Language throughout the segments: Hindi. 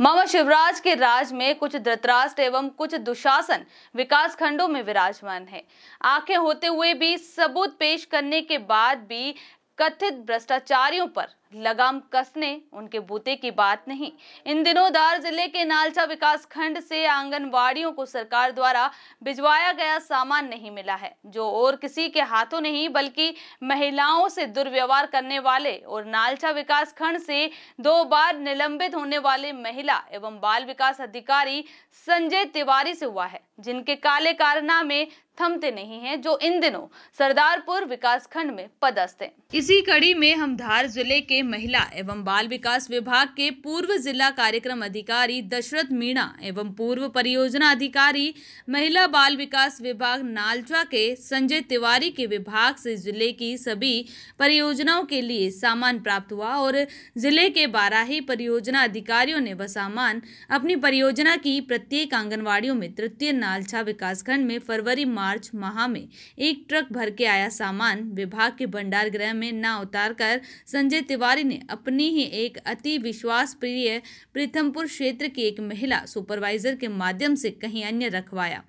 मामा शिवराज के राज में कुछ धृतराष्ट्र एवं कुछ दुशासन विकास खंडों में विराजमान है आंखें होते हुए भी सबूत पेश करने के बाद भी कथित भ्रष्टाचारियों पर लगाम कसने उनके बूते की बात नहीं इन दिनों धार जिले के नालचा विकास खंड से आंगनवाड़ियों को सरकार द्वारा भिजवाया गया सामान नहीं मिला है जो और किसी के हाथों नहीं बल्कि महिलाओं से दुर्व्यवहार करने वाले और नालचा विकास खंड से दो बार निलंबित होने वाले महिला एवं बाल विकास अधिकारी संजय तिवारी से हुआ है जिनके काले कारना में थमते नहीं हैं जो इन दिनों सरदारपुर विकास खंड में पदस्थ हैं इसी कड़ी में हम धार जिले के के महिला एवं बाल विकास विभाग के पूर्व जिला कार्यक्रम अधिकारी दशरथ मीणा एवं पूर्व परियोजना अधिकारी महिला बाल विकास विभाग नालचा के संजय तिवारी के विभाग से जिले की सभी परियोजनाओं के लिए सामान प्राप्त हुआ और जिले के बारह परियोजना अधिकारियों ने वह सामान अपनी परियोजना की प्रत्येक आंगनबाड़ियों में तृतीय नालछा विकासखंड में फरवरी मार्च माह में एक ट्रक भर के आया सामान विभाग के भंडार गृह में न उतार कर संजय तिवारी तिवारी ने अपनी ही एक अति विश्वास प्रिय प्रीथमपुर क्षेत्र की एक महिला सुपरवाइजर के माध्यम से कहीं अन्य रखवाया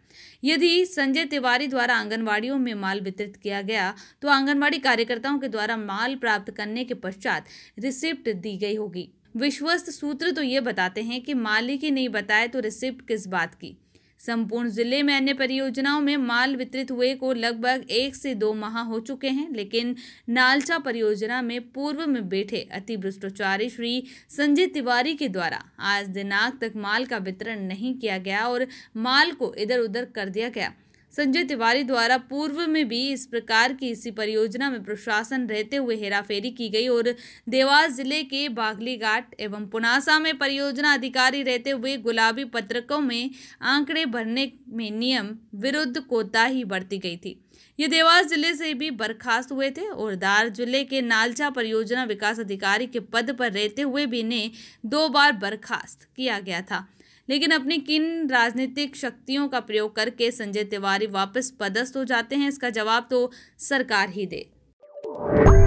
यदि संजय तिवारी द्वारा आंगनवाड़ियों में माल वितरित किया गया तो आंगनवाड़ी कार्यकर्ताओं के द्वारा माल प्राप्त करने के पश्चात रिसिप्ट दी गई होगी विश्वस्त सूत्र तो ये बताते हैं कि मालिक ही नहीं बताए तो रिसिप्ट किस बात की संपूर्ण जिले में अन्य परियोजनाओं में माल वितरित हुए को लगभग एक से दो माह हो चुके हैं लेकिन नालचा परियोजना में पूर्व में बैठे अति भ्रष्टाचारी श्री संजय तिवारी के द्वारा आज दिनांक तक माल का वितरण नहीं किया गया और माल को इधर उधर कर दिया गया संजय तिवारी द्वारा पूर्व में भी इस प्रकार की इसी परियोजना में प्रशासन रहते हुए हेराफेरी की गई और देवास जिले के बागलीघाट एवं पुनासा में परियोजना अधिकारी रहते हुए गुलाबी पत्रकों में आंकड़े भरने में नियम विरुद्ध कोताही बरती गई थी ये देवास जिले से भी बर्खास्त हुए थे और दार जिले के नालचा परियोजना विकास अधिकारी के पद पर रहते हुए भी इन्हें दो बार बर्खास्त किया गया था लेकिन अपनी किन राजनीतिक शक्तियों का प्रयोग करके संजय तिवारी वापस पदस्थ हो जाते हैं इसका जवाब तो सरकार ही दे